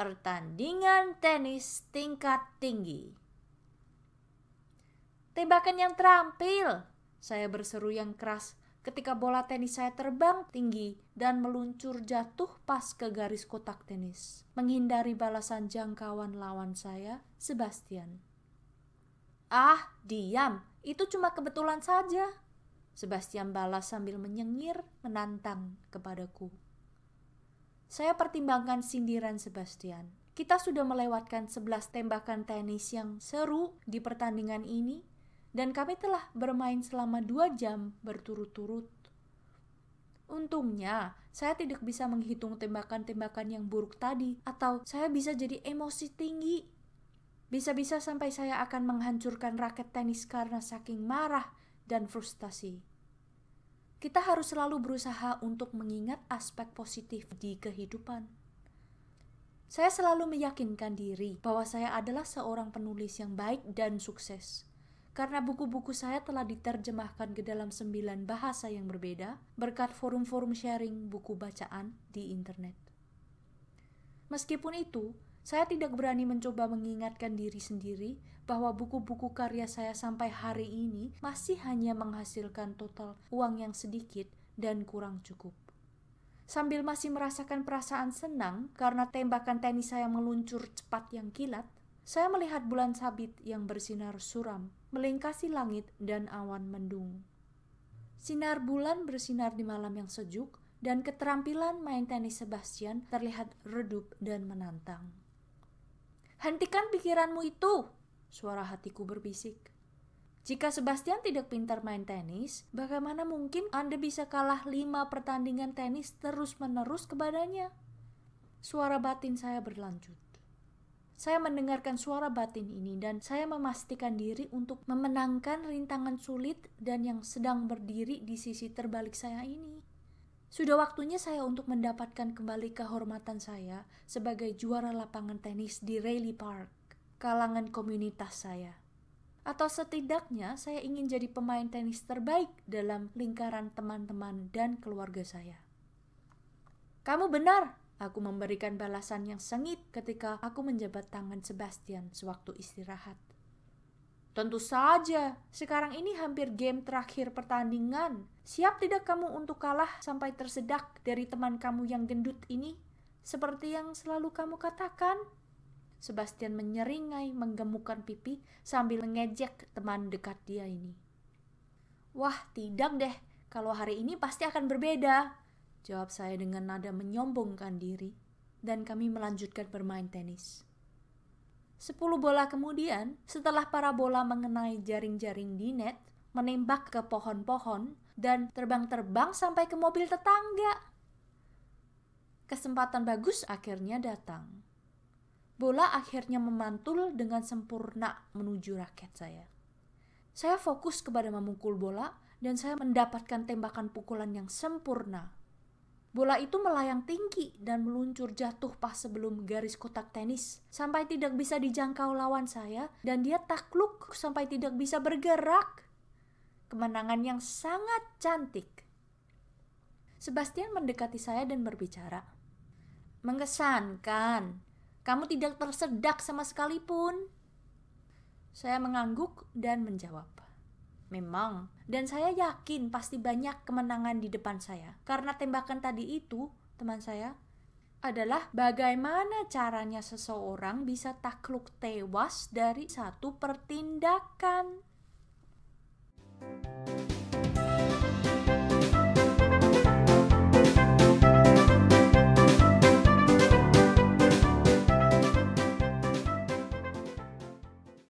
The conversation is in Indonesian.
pertandingan tenis tingkat tinggi. Tembakan yang terampil, saya berseru yang keras ketika bola tenis saya terbang tinggi dan meluncur jatuh pas ke garis kotak tenis, menghindari balasan jangkauan lawan saya, Sebastian. Ah, diam, itu cuma kebetulan saja. Sebastian balas sambil menyengir menantang kepadaku. Saya pertimbangkan sindiran Sebastian. Kita sudah melewatkan 11 tembakan tenis yang seru di pertandingan ini dan kami telah bermain selama dua jam berturut-turut. Untungnya, saya tidak bisa menghitung tembakan-tembakan yang buruk tadi atau saya bisa jadi emosi tinggi. Bisa-bisa sampai saya akan menghancurkan raket tenis karena saking marah dan frustasi. Kita harus selalu berusaha untuk mengingat aspek positif di kehidupan. Saya selalu meyakinkan diri bahwa saya adalah seorang penulis yang baik dan sukses. Karena buku-buku saya telah diterjemahkan ke dalam sembilan bahasa yang berbeda berkat forum-forum sharing buku bacaan di internet. Meskipun itu, saya tidak berani mencoba mengingatkan diri sendiri bahwa buku-buku karya saya sampai hari ini masih hanya menghasilkan total uang yang sedikit dan kurang cukup. Sambil masih merasakan perasaan senang karena tembakan tenis saya meluncur cepat yang kilat, saya melihat bulan sabit yang bersinar suram melingkasi langit dan awan mendung. Sinar bulan bersinar di malam yang sejuk dan keterampilan main tenis Sebastian terlihat redup dan menantang. Hentikan pikiranmu itu, suara hatiku berbisik. Jika Sebastian tidak pintar main tenis, bagaimana mungkin Anda bisa kalah lima pertandingan tenis terus-menerus kepadanya? Suara batin saya berlanjut. Saya mendengarkan suara batin ini dan saya memastikan diri untuk memenangkan rintangan sulit dan yang sedang berdiri di sisi terbalik saya ini. Sudah waktunya saya untuk mendapatkan kembali kehormatan saya sebagai juara lapangan tenis di Rayleigh Park, kalangan komunitas saya. Atau setidaknya saya ingin jadi pemain tenis terbaik dalam lingkaran teman-teman dan keluarga saya. Kamu benar, aku memberikan balasan yang sengit ketika aku menjabat tangan Sebastian sewaktu istirahat. Tentu saja, sekarang ini hampir game terakhir pertandingan. Siap tidak kamu untuk kalah sampai tersedak dari teman kamu yang gendut ini? Seperti yang selalu kamu katakan? Sebastian menyeringai menggemukkan pipi sambil mengejek teman dekat dia ini. Wah, tidak deh. Kalau hari ini pasti akan berbeda. Jawab saya dengan nada menyombongkan diri. Dan kami melanjutkan bermain tenis. Sepuluh bola kemudian, setelah para bola mengenai jaring-jaring di net, menembak ke pohon-pohon, dan terbang-terbang sampai ke mobil tetangga. Kesempatan bagus akhirnya datang. Bola akhirnya memantul dengan sempurna menuju raket saya. Saya fokus kepada memukul bola dan saya mendapatkan tembakan pukulan yang sempurna Bola itu melayang tinggi dan meluncur jatuh pas sebelum garis kotak tenis sampai tidak bisa dijangkau lawan saya dan dia takluk sampai tidak bisa bergerak. Kemenangan yang sangat cantik. Sebastian mendekati saya dan berbicara. Mengesankan. Kamu tidak tersedak sama sekalipun. Saya mengangguk dan menjawab. Memang, dan saya yakin pasti banyak kemenangan di depan saya. Karena tembakan tadi itu, teman saya, adalah bagaimana caranya seseorang bisa takluk tewas dari satu pertindakan. Thank you